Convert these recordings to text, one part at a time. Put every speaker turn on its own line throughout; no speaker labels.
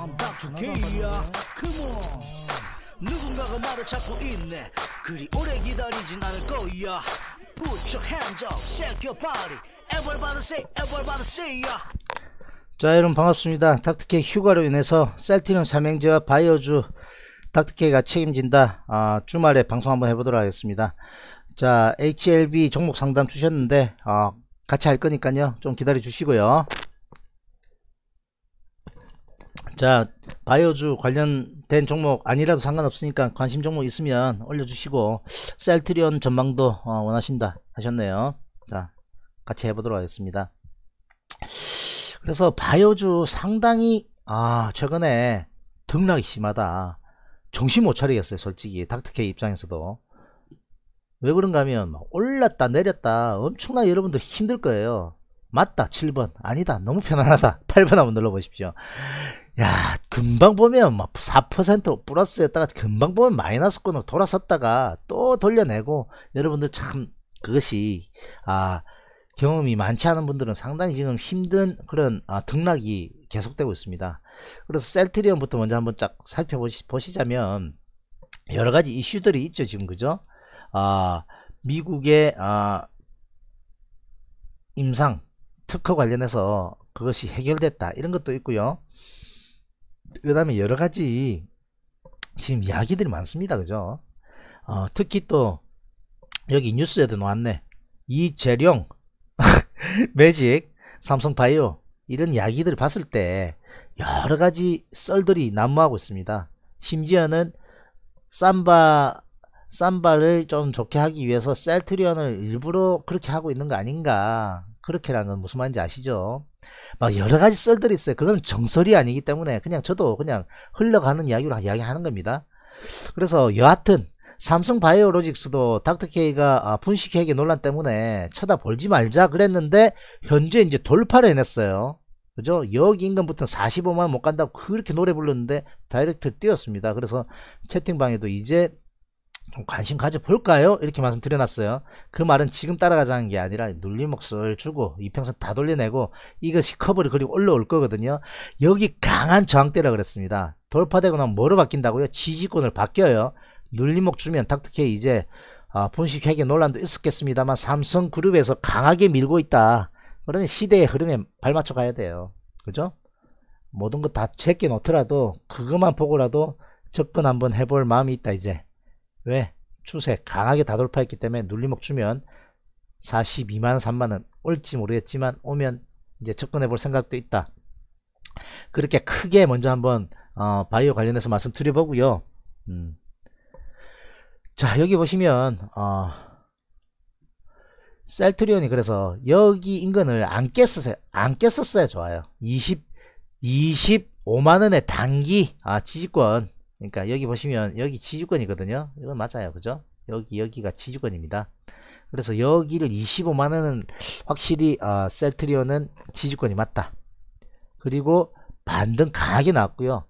I'm back to K야 Come on 누군가가 나를 찾고 있네 그리 오래 기다리진 않을 거야 Put your hands up, shake your body Everybody say, everybody say ya 자 여러분 반갑습니다 닥터케 휴가로 인해서 셀티는 삼행제와 바이오주 닥터케가 책임진다 아, 주말에 방송 한번 해보도록 하겠습니다 자 HLB 종목 상담 주셨는데 어, 같이 할 거니까요 좀 기다려 주시고요 자, 바이오주 관련된 종목 아니라도 상관없으니까 관심 종목 있으면 올려주시고 셀트리온 전망도 어, 원하신다 하셨네요. 자, 같이 해보도록 하겠습니다. 그래서 바이오주 상당히 아 최근에 등락이 심하다. 정신 못 차리겠어요, 솔직히 닥터케 입장에서도. 왜 그런가 하면 올랐다 내렸다 엄청나 여러분들 힘들 거예요. 맞다 7번 아니다 너무 편안하다 8번 한번 눌러보십시오 야, 금방 보면 막4% 플러스였다가 금방 보면 마이너스권으로 돌아섰다가 또 돌려내고 여러분들 참 그것이 아 경험이 많지 않은 분들은 상당히 지금 힘든 그런 아, 등락이 계속되고 있습니다. 그래서 셀트리온부터 먼저 한번 쫙 살펴보시자면 여러 가지 이슈들이 있죠 지금 그죠? 아 미국의 아 임상 특허 관련해서 그것이 해결됐다 이런 것도 있고요. 그 다음에 여러 가지 지금 이야기들이 많습니다. 그죠? 어, 특히 또 여기 뉴스에도 나왔네. 이재룡, 매직, 삼성바이오 이런 이야기들을 봤을 때 여러 가지 썰들이 난무하고 있습니다. 심지어는 삼바 삼바를 좀 좋게 하기 위해서 셀트리온을 일부러 그렇게 하고 있는 거 아닌가 그렇게라는 무슨 말인지 아시죠? 막 여러 가지 썰들이 있어요. 그건 정설이 아니기 때문에 그냥 저도 그냥 흘러가는 이야기로 이야기하는 겁니다. 그래서 여하튼 삼성 바이오로직스도 닥터케이가 아, 분식회계 논란 때문에 쳐다볼지 말자 그랬는데 현재 이제 돌파를 해냈어요. 그죠? 여기 인근부터 45만 못 간다고 그렇게 노래 불렀는데 다이렉트 뛰었습니다. 그래서 채팅방에도 이제 관심 가져볼까요? 이렇게 말씀드려놨어요. 그 말은 지금 따라가자는 게 아니라 눌림목을 주고 이평선 다 돌려내고 이것이 커버를 그리고 올라올 거거든요. 여기 강한 저항대라 그랬습니다. 돌파되고 나면 뭐로 바뀐다고요? 지지권을 바뀌어요. 눌림목 주면 닥터케 이제 아, 분식 회계 논란도 있었겠습니다만 삼성그룹에서 강하게 밀고 있다. 그러면 시대의 흐름에 발맞춰 가야 돼요. 그죠? 모든 것 다 제껴 놓더라도 그것만 보고라도 접근 한번 해볼 마음이 있다 이제. 왜? 추세 강하게 다돌파했기 때문에 눌림목 주면 4 2만 3만원 올지 모르겠지만 오면 이제 접근해 볼 생각도 있다 그렇게 크게 먼저 한번 어, 바이오 관련해서 말씀드려 보고요 음. 자 여기 보시면 어, 셀트리온이 그래서 여기 인근을 안 깼었어요 안 깼었어야 좋아요 20 25만원의 단기 아, 지지권 그러니까 여기 보시면 여기 지주권이거든요 이건 맞아요 그죠 여기 여기가 지주권입니다 그래서 여기를 25만원은 확실히 어, 아, 셀트리온은 지주권이 맞다 그리고 반등 강하게 나왔고요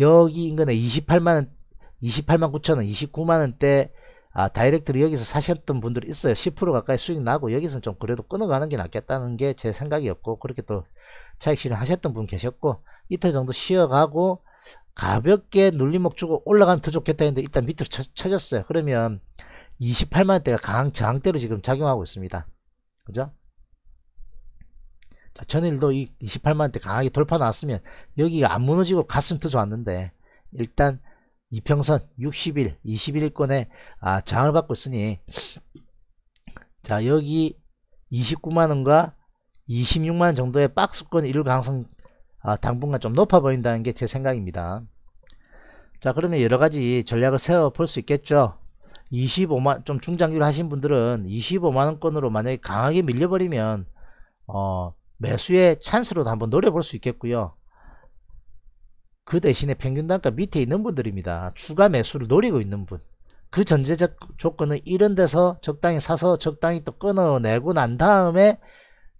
여기 인근에 28만원 28만 9천원 29만원대 아, 다이렉트로 여기서 사셨던 분들이 있어요 10% 가까이 수익 나고 여기서는 좀 그래도 끊어가는 게 낫겠다는 게 제 생각이었고 그렇게 또 차익 실현 하셨던 분 계셨고 이틀 정도 쉬어가고 가볍게 눌림목 주고 올라가면 더 좋겠다 했는데 일단 밑으로 쳐, 쳐졌어요. 그러면 28만원대가 강 저항대로 지금 작용하고 있습니다. 그죠? 자, 전일도 이 28만원대 강하게 돌파 나왔으면 여기가 안 무너지고 갔으면 더 좋았는데 일단 이평선 60일, 21일권에 아, 장을 받고 있으니 자 여기 29만원과 26만원 정도의 박스권 이룰 가능성 아, 당분간 좀 높아 보인다는 게 제 생각입니다. 자 그러면 여러가지 전략을 세워볼 수 있겠죠 25만 좀 중장기로 하신 분들은 25만원권으로 만약에 강하게 밀려버리면 어 매수의 찬스로도 한번 노려볼 수 있겠고요 그 대신에 평균 단가 밑에 있는 분들입니다 추가 매수를 노리고 있는 분그 전제적 조건은 이런 데서 적당히 사서 적당히 또 끊어내고 난 다음에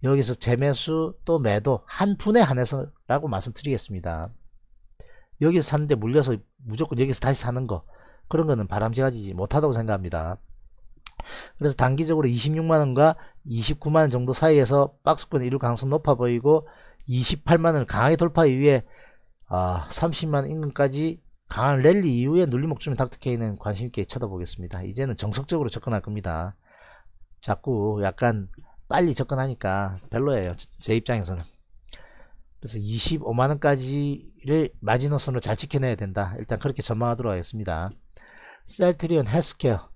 여기서 재매수 또 매도 한분에 한해서 라고 말씀드리겠습니다 여기서 사는데 물려서 무조건 여기서 다시 사는 거 그런 거는 바람직하지 못하다고 생각합니다. 그래서 단기적으로 26만원과 29만원 정도 사이에서 박스권 에 일일 강수는 높아 보이고 28만원을 강하게 돌파하기 위해 아, 30만원 인근까지 강한 랠리 이후에 눌림목주면 닥터케이는 관심있게 쳐다보겠습니다. 이제는 정석적으로 접근할 겁니다. 자꾸 약간 빨리 접근하니까 별로예요. 제 입장에서는. 그래서 25만원까지 를 마지노선으로 잘 지켜내야 된다. 일단 그렇게 전망하도록 하겠습니다. 셀트리온 헬스케어.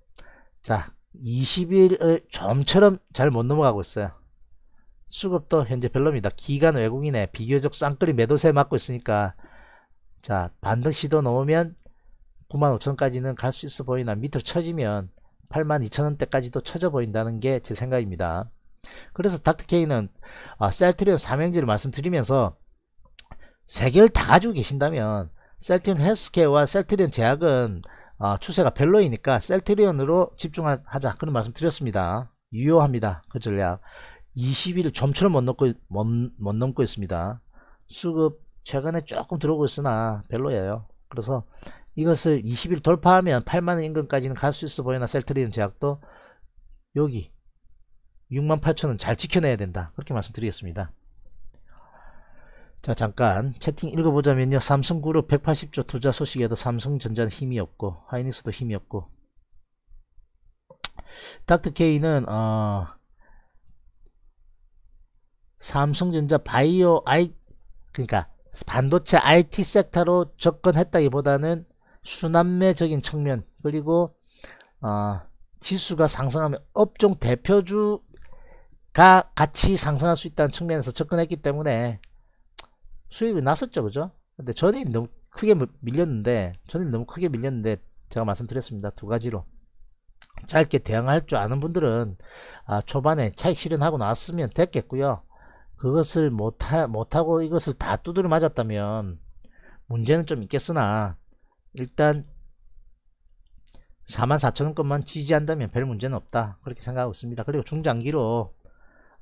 자, 20일을 좀처럼 잘 못 넘어가고 있어요. 수급도 현재 별로입니다. 기간 외국인에 비교적 쌍끌이 매도세 맞고 있으니까 자반드 시도 넘으면 95,000까지는 갈 수 있어 보이나 밑으로 쳐지면 82,000원대까지도 쳐져 보인다는 게 제 생각입니다. 그래서 닥터케이는 아, 셀트리온 삼행지를 말씀드리면서 세 개를 다 가지고 계신다면 셀트리온 헬스케어와 셀트리온 제약은 어, 추세가 별로이니까 셀트리온으로 집중하자 그런 말씀 드렸습니다. 유효합니다. 그 전략 20일 점처럼 못 넘고 못, 못 넘고 있습니다. 수급 최근에 조금 들어오고 있으나 별로예요. 그래서 이것을 20일 돌파하면 8만원 인근까지는 갈 수 있어 보이나 셀트리온 제약도 여기 6만 8천원 잘 지켜내야 된다. 그렇게 말씀드리겠습니다. 자 잠깐 채팅 읽어보자면요 삼성그룹 180조 투자 소식에도 삼성전자는 힘이 없고 하이닉스도 힘이 없고 닥터케이는 어, 삼성전자 바이오 아이 그러니까 반도체 IT 섹터로 접근했다기보다는 순환매적인 측면 그리고 어, 지수가 상승하면 업종 대표주가 같이 상승할 수 있다는 측면에서 접근했기 때문에 수익이 났었죠 그죠 근데 전임 너무 크게 밀렸는데 전임 너무 크게 밀렸는데 제가 말씀드렸습니다 두 가지로 짧게 대응할 줄 아는 분들은 아, 초반에 차익 실현하고 나왔으면 됐겠고요 그것을 못하, 못하고 이것을 다 두드려 맞았다면 문제는 좀 있겠으나 일단 4 4 0 0 0원것만 지지한다면 별 문제는 없다 그렇게 생각하고 있습니다 그리고 중장기로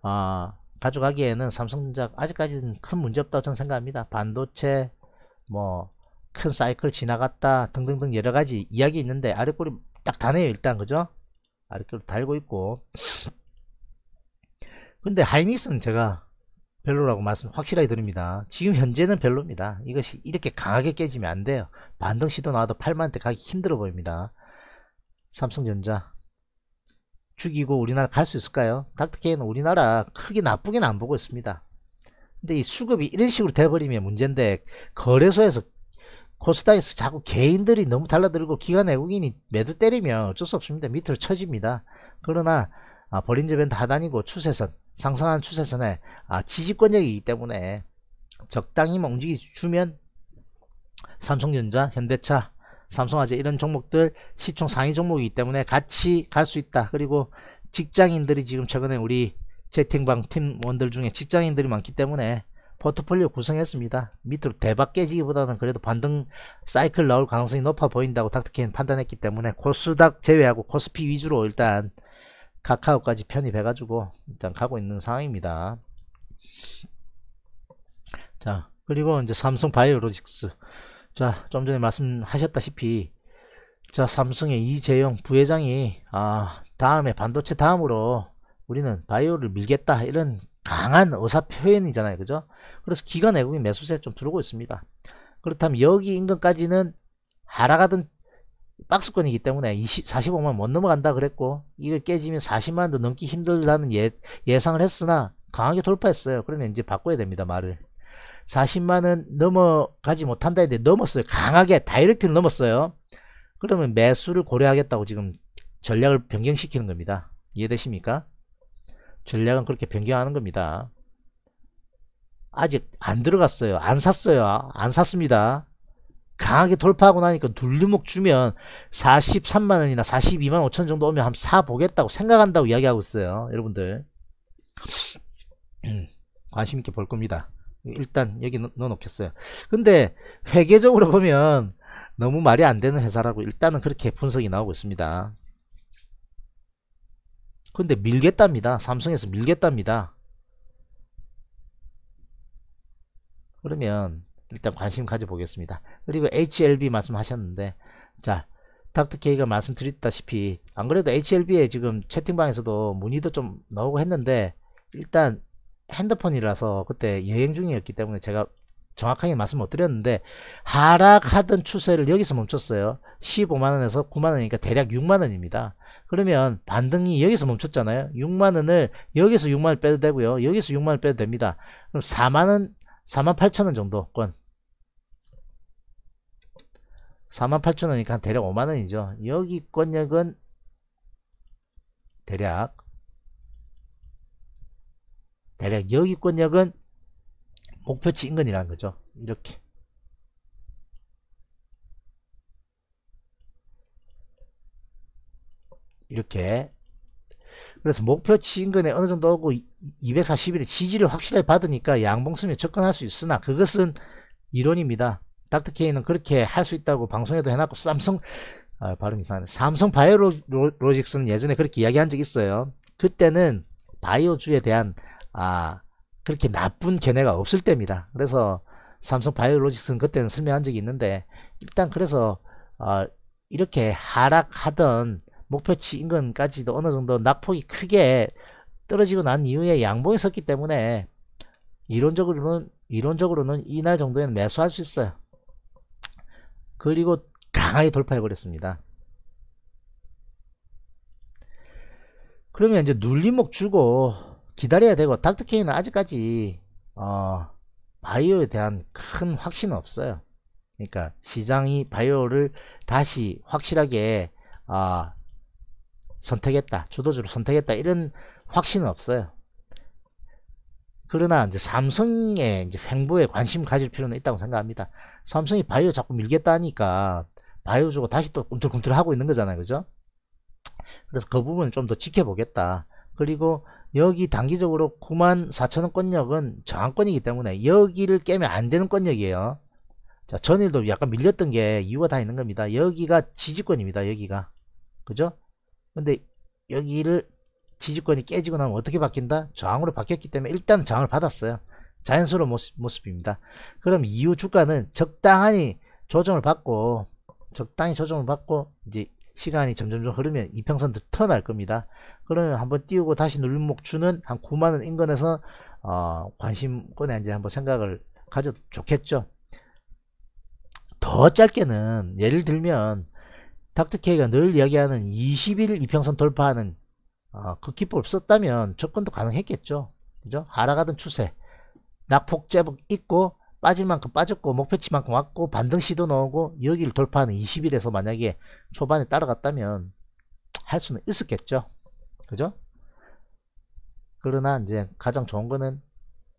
아, 가져가기에는 삼성전자 아직까지는 큰 문제 없다고 저는 생각합니다. 반도체 뭐 큰 사이클 지나갔다 등등등 여러 가지 이야기 있는데 아랫골이 딱 다네요 일단 그죠? 아랫골 달고 있고 근데 하이닉스는 제가 별로라고 말씀 확실하게 드립니다. 지금 현재는 별로입니다. 이것이 이렇게 강하게 깨지면 안 돼요. 반등 시도 나와도 8만대 가기 힘들어 보입니다. 삼성전자 죽이고 우리나라 갈 수 있을까요? 닥터케인은 우리나라 크게 나쁘게는안 보고 있습니다. 근데 이 수급이 이런 식으로 돼버리면 문제인데 거래소에서 코스닥에서 자꾸 개인들이 너무 달라들고 기관 외국인이 매도 때리면 어쩔 수 없습니다. 밑으로 처집니다. 그러나 아, 버린저변 다단이고 추세선 상승한 추세선에 아, 지지권력이기 때문에 적당히 움직이 주면 삼성전자, 현대차 삼성화재 이런 종목들 시총 상위 종목이기 때문에 같이 갈 수 있다. 그리고 직장인들이 지금 최근에 우리 채팅방 팀원들 중에 직장인들이 많기 때문에 포트폴리오 구성했습니다. 밑으로 대박 깨지기보다는 그래도 반등 사이클 나올 가능성이 높아 보인다고 닥터킨 판단했기 때문에 코스닥 제외하고 코스피 위주로 일단 카카오까지 편입해가지고 일단 가고 있는 상황입니다. 자 그리고 이제 삼성 바이오로직스 자, 좀 전에 말씀하셨다시피 자, 삼성의 이재용 부회장이 아, 다음에 반도체 다음으로 우리는 바이오를 밀겠다 이런 강한 의사 표현이잖아요. 그죠? 그래서 기관 외국인 매수세 좀 들어오고 있습니다. 그렇다면 여기 인근까지는 하락하던 박스권이기 때문에 20, 45만 못 넘어간다 그랬고 이걸 깨지면 40만도 넘기 힘들다는 예, 예상을 했으나 강하게 돌파했어요. 그러면 이제 바꿔야 됩니다. 말을. 40만원 넘어가지 못한다 했는데 넘었어요. 강하게 다이렉트로 넘었어요. 그러면 매수를 고려하겠다고 지금 전략을 변경시키는 겁니다. 이해되십니까? 전략은 그렇게 변경하는 겁니다. 아직 안 들어갔어요. 안 샀어요. 안 샀습니다. 강하게 돌파하고 나니까 둘리목 주면 43만원이나 42만 5천 정도 오면 한번 사보겠다고 생각한다고 이야기하고 있어요. 여러분들. 관심있게 볼 겁니다. 일단 여기 넣어 놓겠어요 근데 회계적으로 보면 너무 말이 안 되는 회사라고 일단은 그렇게 분석이 나오고 있습니다 근데 밀겠답니다 삼성에서 밀겠답니다 그러면 일단 관심 가져보겠습니다 그리고 HLB 말씀하셨는데 자 닥터케이가 말씀드렸다시피 안 그래도 HLB에 지금 채팅방에서도 문의도 좀 나오고 했는데 일단 핸드폰이라서 그때 여행 중이었기 때문에 제가 정확하게 말씀 을못 드렸는데 하락하던 추세를 여기서 멈췄어요 15만원에서 9만원이니까 대략 6만원입니다 그러면 반등이 여기서 멈췄잖아요 6만원을 여기서 6만원 빼도 되고요 여기서 6만원 빼도 됩니다 그럼 4만원 4만 8천원 정도권 4만 8천원이니까 대략 5만원이죠 여기 권역은 대략 대략 여기권역은 목표치 인근이라는 거죠. 이렇게. 이렇게. 그래서 목표치 인근에 어느 정도 오고 240일의 지지를 확실하게 받으니까 양봉수면 접근할 수 있으나 그것은 이론입니다. 닥터케이는 그렇게 할 수 있다고 방송에도 해놨고 삼성 아, 발음 이상하네. 삼성 바이오로직스는 예전에 그렇게 이야기한 적 있어요. 그때는 바이오주에 대한 아 그렇게 나쁜 견해가 없을 때입니다. 그래서 삼성 바이오로직스는 그때는 설명한 적이 있는데 일단 그래서 어, 이렇게 하락하던 목표치 인근까지도 어느 정도 낙폭이 크게 떨어지고 난 이후에 양봉이 섰기 때문에 이론적으로는 이론적으로는 이날 정도에는 매수할 수 있어요. 그리고 강하게 돌파해 버렸습니다. 그러면 이제 눌림목 주고 기다려야 되고 닥터케이는 아직까지 어, 바이오에 대한 큰 확신은 없어요. 그러니까 시장이 바이오를 다시 확실하게 어, 선택했다, 주도주로 선택했다 이런 확신은 없어요. 그러나 이제 삼성의 이제 횡보에 관심 가질 필요는 있다고 생각합니다. 삼성이 바이오 자꾸 밀겠다 하니까 바이오 주고 다시 또 꿈틀꿈틀 하고 있는 거잖아요, 그죠? 그래서 그 부분을 좀 더 지켜보겠다. 그리고 여기 단기적으로 9만 4천원 권역은 저항권이기 때문에 여기를 깨면 안되는 권역이에요 자 전일도 약간 밀렸던 게 이유가 다 있는 겁니다 여기가 지지권입니다 여기가 그죠 근데 여기를 지지권이 깨지고 나면 어떻게 바뀐다 저항으로 바뀌었기 때문에 일단 저항을 받았어요 자연스러운 모습, 모습입니다 그럼 이후 주가는 적당히 조정을 받고 적당히 조정을 받고 이제 시간이 점점점 흐르면 이평선 터날 겁니다. 그러면 한번 띄우고 다시 눌목 주는 한 9만원 인근에서 어, 관심권에 이제 한번 생각을 가져도 좋겠죠. 더 짧게는 예를 들면 닥터케이가 늘 이야기하는 20일 이평선 돌파하는 어, 그 기법을 썼다면 접근도 가능했겠죠. 그죠? 하락하던 추세 낙폭 제법 있고 빠질 만큼 빠졌고 목표치만큼 왔고 반등 시도 나오고 여기를 돌파하는 20일에서 만약에 초반에 따라갔다면 할 수는 있었겠죠 그죠 그러나 이제 가장 좋은 거는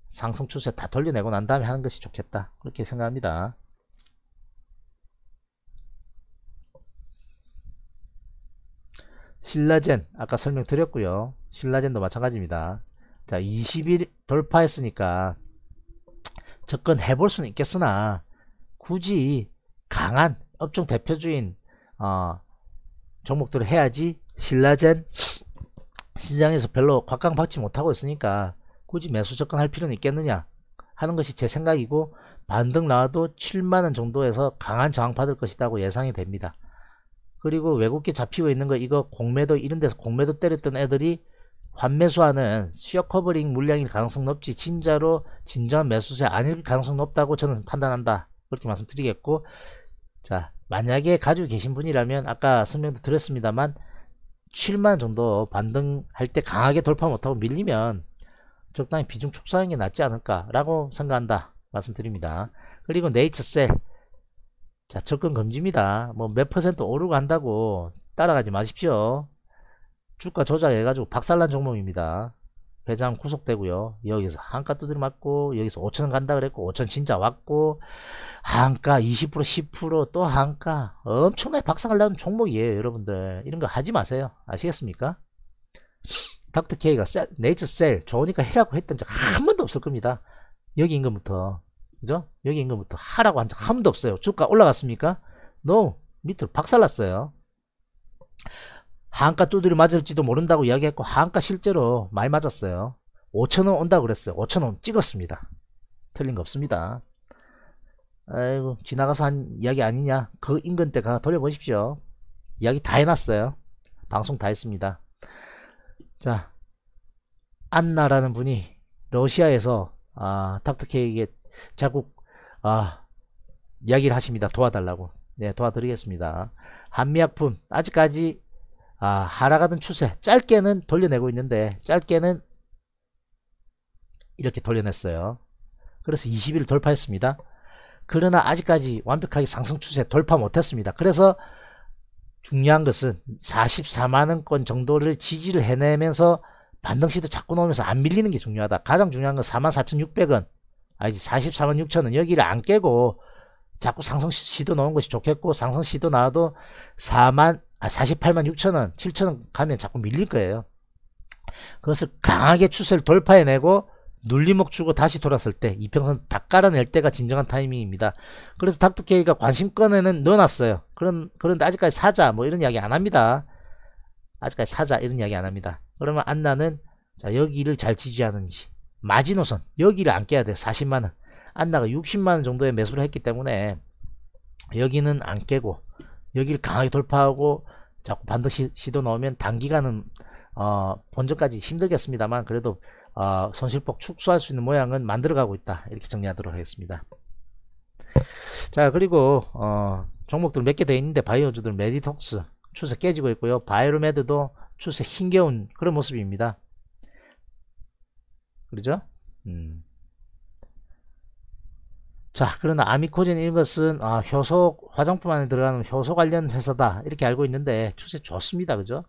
상승 추세 다 돌려내고 난 다음에 하는 것이 좋겠다 그렇게 생각합니다 신라젠 아까 설명드렸고요 신라젠도 마찬가지입니다 자 20일 돌파했으니까 접근해 볼 수는 있겠으나 굳이 강한 업종 대표주인 어, 종목들을 해야지 신라젠 시장에서 별로 곽강받지 못하고 있으니까 굳이 매수 접근할 필요는 있겠느냐 하는 것이 제 생각이고 반등 나와도 7만원 정도에서 강한 저항 받을 것이라고 예상이 됩니다. 그리고 외국계 잡히고 있는 거 이거 공매도 이런 데서 공매도 때렸던 애들이 환매수하는 시어 커버링 물량일 가능성 높지 진짜로 진정한 매수세 아닐 가능성 높다고 저는 판단한다 그렇게 말씀드리겠고 자 만약에 가지고 계신 분이라면 아까 설명도 드렸습니다만 7만 정도 반등할 때 강하게 돌파 못하고 밀리면 적당히 비중 축소하는 게 낫지 않을까 라고 생각한다 말씀드립니다 그리고 네이처셀 자 접근 금지입니다 뭐 몇 퍼센트 오르고 한다고 따라가지 마십시오 주가 조작해가지고 박살난 종목입니다. 회장 구속되고요. 여기서 한가 두드려 맞고 여기서 5천 간다 그랬고 5천 진짜 왔고 한가 20% 10%또 한가 엄청나게 박살을 나는 종목이에요 여러분들 이런 거 하지 마세요 아시겠습니까? 닥터 케이가 셀, 네이처 셀 좋으니까 해라고 했던 적 한 번도 없을 겁니다 여기 인근부터 그죠? 여기 인근부터 하라고 한 적 한 번도 없어요 주가 올라갔습니까? 노 밑으로 박살났어요 한가 두드려 맞을지도 모른다고 이야기했고 한가 실제로 많이 맞았어요 5천원 온다 고 그랬어요 5천원 찍었습니다 틀린 거 없습니다 아이고 지나가서 한 이야기 아니냐 그 인근 때가 돌려보십시오 이야기 다 해놨어요 방송 다 했습니다 자 안나라는 분이 러시아에서 아, 닥터케이크 자국 아, 이야기를 하십니다 도와달라고 네 도와드리겠습니다 한미약품 아직까지 아, 하락하던 추세 짧게는 돌려내고 있는데 짧게는 이렇게 돌려냈어요. 그래서 20일 돌파했습니다. 그러나 아직까지 완벽하게 상승 추세 돌파 못했습니다. 그래서 중요한 것은 44만원권 정도를 지지를 해내면서 반등 시도 자꾸 나오면서 안 밀리는 게 중요하다. 가장 중요한 건 44,600원 아니 44만6천원 여기를 안 깨고 자꾸 상승 시도 나오는 것이 좋겠고 상승 시도 나와도 4만 아 48만 6천원 7천원 가면 자꾸 밀릴 거예요 그것을 강하게 추세를 돌파해내고 눌림목 주고 다시 돌았을 때 이평선 다 깔아낼 때가 진정한 타이밍입니다. 그래서 닥터케이가 관심권에는 넣어놨어요. 그런, 그런데 아직까지 사자 뭐 이런 이야기 안 합니다. 아직까지 사자 이런 이야기 안 합니다. 그러면 안나는 자 여기를 잘 지지하는지 마지노선 여기를 안 깨야 돼요. 40만원 안나가 60만원 정도의 매수를 했기 때문에 여기는 안 깨고 여기를 강하게 돌파하고 자꾸 반드시 시도 넣으면 단기간은 어, 본전까지 힘들겠습니다만 그래도 어, 손실폭 축소할 수 있는 모양은 만들어가고 있다 이렇게 정리하도록 하겠습니다 자 그리고 어, 종목들 몇 개 되어 있는데 바이오주들 메디톡스 추세 깨지고 있고요 바이로메드도 추세 힘겨운 그런 모습입니다 그렇죠 음. 자 그러나 아미코젠 이것은 아, 효소 화장품 안에 들어가는 효소 관련 회사다 이렇게 알고 있는데 추세 좋습니다 그죠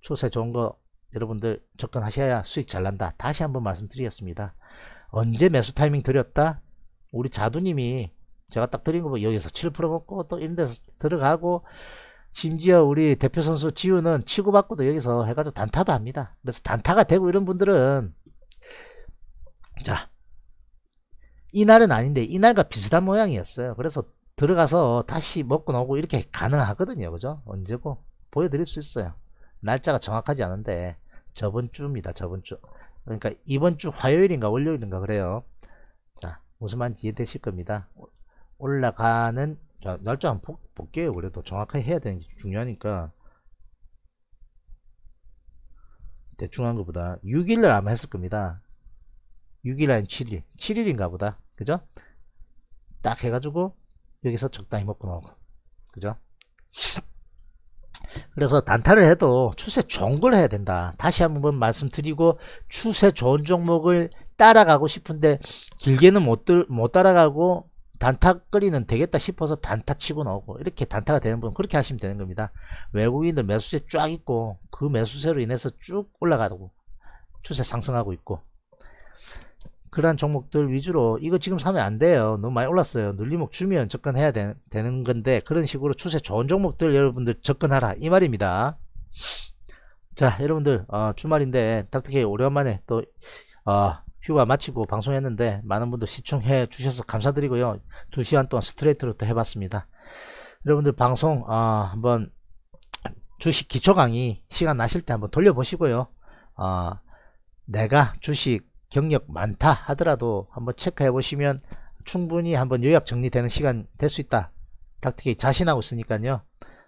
추세 좋은 거 여러분들 접근하셔야 수익 잘 난다 다시 한번 말씀드리겠습니다 언제 매수 타이밍 드렸다 우리 자두님이 제가 딱 드린 거보 여기서 7% 먹고 또 이런 데서 들어가고 심지어 우리 대표 선수 지우는 치고받고도 여기서 해가지고 단타도 합니다 그래서 단타가 되고 이런 분들은 자 이날은 아닌데 이날과 비슷한 모양이었어요. 그래서 들어가서 다시 먹고 나오고 이렇게 가능하거든요. 그죠? 언제고 보여드릴 수 있어요. 날짜가 정확하지 않은데 저번 주입니다. 저번 주. 그러니까 이번 주 화요일인가 월요일인가 그래요. 자, 무슨 말인지 이해되실 겁니다. 올라가는 자, 날짜 한번 볼, 게요 그래도 정확하게 해야 되는 게 중요하니까. 대충 한 것보다 6일날 아마 했을 겁니다. 6일 아닌 7일 7일인가 보다 그죠 딱 해가지고 여기서 적당히 먹고 나오고 그죠 그래서 단타를 해도 추세 좋은 걸 해야 된다 다시 한번 뭐 말씀드리고 추세 좋은 종목을 따라가고 싶은데 길게는 못, 들, 못 따라가고 단타거리는 되겠다 싶어서 단타 치고 나오고 이렇게 단타가 되는 분 그렇게 하시면 되는 겁니다 외국인들 매수세 쫙 있고 그 매수세로 인해서 쭉 올라가고 추세 상승하고 있고 그러한 종목들 위주로 이거 지금 사면 안 돼요 너무 많이 올랐어요 눌림목 주면 접근해야 되, 는 건데 그런 식으로 추세 좋은 종목들 여러분들 접근하라 이 말입니다 자 여러분들 어, 주말인데 닥터케이 오랜만에 또 어, 휴가 마치고 방송했는데 많은 분들 시청해 주셔서 감사드리고요 2시간 동안 스트레이트로 또 해봤습니다 여러분들 방송 어, 한번 주식 기초 강의 시간 나실 때 한번 돌려보시고요 어, 내가 주식 경력 많다 하더라도 한번 체크해 보시면 충분히 한번 요약 정리되는 시간 될 수 있다 닥터이 자신하고 있으니까요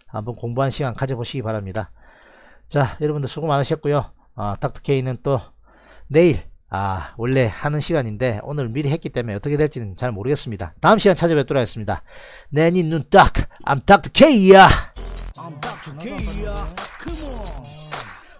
한번 공부한 시간 가져보시기 바랍니다 자 여러분들 수고 많으셨고요 아, 닥터케이는 또 내일 아 원래 하는 시간인데 오늘 미리 했기 때문에 어떻게 될지는 잘 모르겠습니다 다음 시간 찾아뵙도록 하겠습니다 내니 눈딱 I'm 닥터케이야 I'm 닥터케이야 Come on